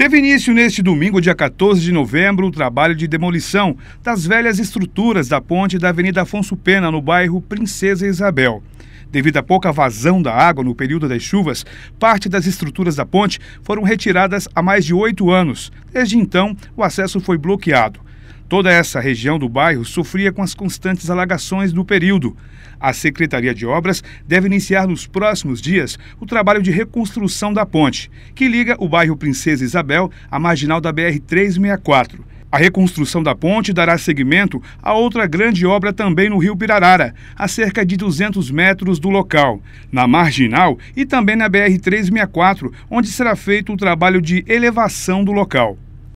Teve início neste domingo, dia 14 de novembro, o trabalho de demolição das velhas estruturas da ponte da Avenida Afonso Pena, no bairro Princesa Isabel. Devido à pouca vazão da água no período das chuvas, parte das estruturas da ponte foram retiradas há mais de oito anos. Desde então, o acesso foi bloqueado. Toda essa região do bairro sofria com as constantes alagações do período. A Secretaria de Obras deve iniciar nos próximos dias o trabalho de reconstrução da ponte, que liga o bairro Princesa Isabel à marginal da BR 364. A reconstrução da ponte dará seguimento a outra grande obra também no Rio Pirarara, a cerca de 200 metros do local, na marginal e também na BR 364, onde será feito o trabalho de elevação do local.